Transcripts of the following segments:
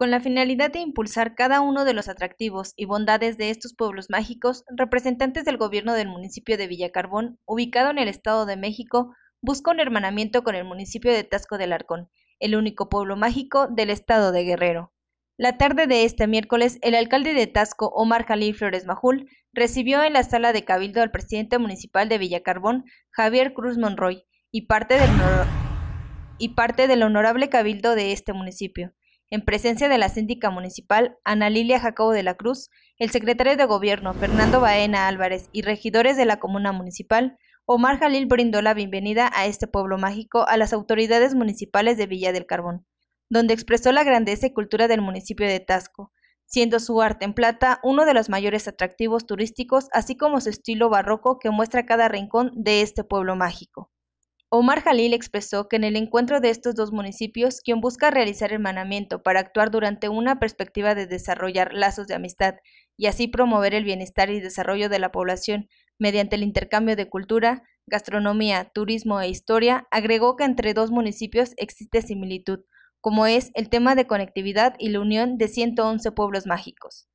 con la finalidad de impulsar cada uno de los atractivos y bondades de estos pueblos mágicos, representantes del gobierno del municipio de Villacarbón, ubicado en el Estado de México, busca un hermanamiento con el municipio de Tasco del Arcón, el único pueblo mágico del Estado de Guerrero. La tarde de este miércoles, el alcalde de Tasco, Omar Jalil Flores Majul, recibió en la sala de cabildo al presidente municipal de Villacarbón, Javier Cruz Monroy, y parte del, y parte del honorable cabildo de este municipio en presencia de la síndica municipal Ana Lilia Jacobo de la Cruz, el secretario de Gobierno Fernando Baena Álvarez y regidores de la comuna municipal, Omar Jalil brindó la bienvenida a este pueblo mágico a las autoridades municipales de Villa del Carbón, donde expresó la grandeza y cultura del municipio de Tasco, siendo su arte en plata uno de los mayores atractivos turísticos, así como su estilo barroco que muestra cada rincón de este pueblo mágico. Omar Jalil expresó que en el encuentro de estos dos municipios, quien busca realizar hermanamiento para actuar durante una perspectiva de desarrollar lazos de amistad y así promover el bienestar y desarrollo de la población mediante el intercambio de cultura, gastronomía, turismo e historia, agregó que entre dos municipios existe similitud, como es el tema de conectividad y la unión de 111 pueblos mágicos.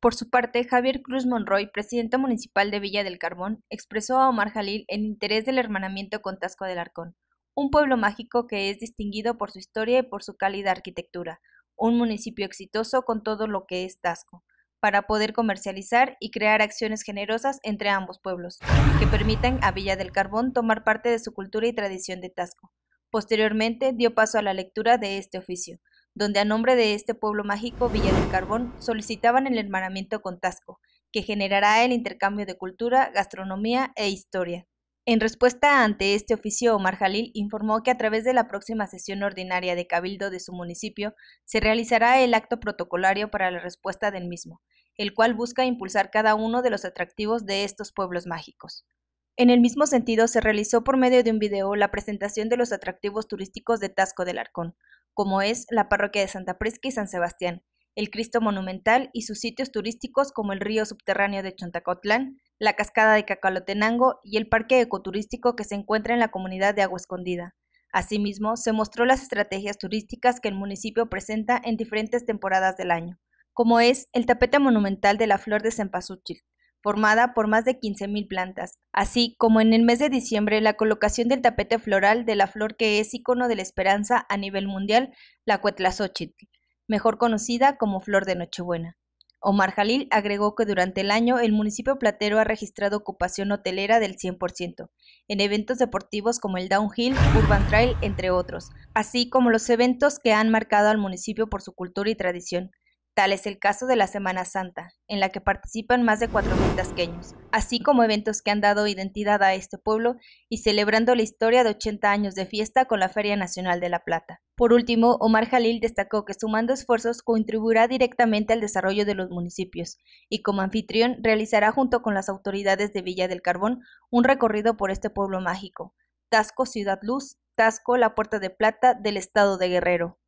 Por su parte, Javier Cruz Monroy, presidente municipal de Villa del Carbón, expresó a Omar Jalil el interés del hermanamiento con Tasco del Arcón, un pueblo mágico que es distinguido por su historia y por su cálida arquitectura, un municipio exitoso con todo lo que es Tasco, para poder comercializar y crear acciones generosas entre ambos pueblos, que permitan a Villa del Carbón tomar parte de su cultura y tradición de Tasco. Posteriormente dio paso a la lectura de este oficio, donde a nombre de este pueblo mágico, Villa del Carbón, solicitaban el hermanamiento con Tasco, que generará el intercambio de cultura, gastronomía e historia. En respuesta ante este oficio, Omar Jalil informó que a través de la próxima sesión ordinaria de Cabildo de su municipio se realizará el acto protocolario para la respuesta del mismo, el cual busca impulsar cada uno de los atractivos de estos pueblos mágicos. En el mismo sentido, se realizó por medio de un video la presentación de los atractivos turísticos de Tasco del Arcón, como es la parroquia de Santa Prisca y San Sebastián, el Cristo Monumental y sus sitios turísticos como el río subterráneo de Chontacotlán, la cascada de Cacalotenango y el parque ecoturístico que se encuentra en la comunidad de Agua Escondida. Asimismo, se mostró las estrategias turísticas que el municipio presenta en diferentes temporadas del año, como es el tapete monumental de la flor de cempasúchil, formada por más de 15.000 plantas, así como en el mes de diciembre la colocación del tapete floral de la flor que es icono de la esperanza a nivel mundial, la Cuetlazóchitl, mejor conocida como flor de Nochebuena. Omar Jalil agregó que durante el año el municipio platero ha registrado ocupación hotelera del 100%, en eventos deportivos como el Downhill, Urban Trail, entre otros, así como los eventos que han marcado al municipio por su cultura y tradición, Tal es el caso de la Semana Santa, en la que participan más de 4.000 tasqueños, así como eventos que han dado identidad a este pueblo y celebrando la historia de 80 años de fiesta con la Feria Nacional de La Plata. Por último, Omar Jalil destacó que sumando esfuerzos contribuirá directamente al desarrollo de los municipios y como anfitrión realizará junto con las autoridades de Villa del Carbón un recorrido por este pueblo mágico, Tasco Ciudad Luz, Tasco La Puerta de Plata del estado de Guerrero.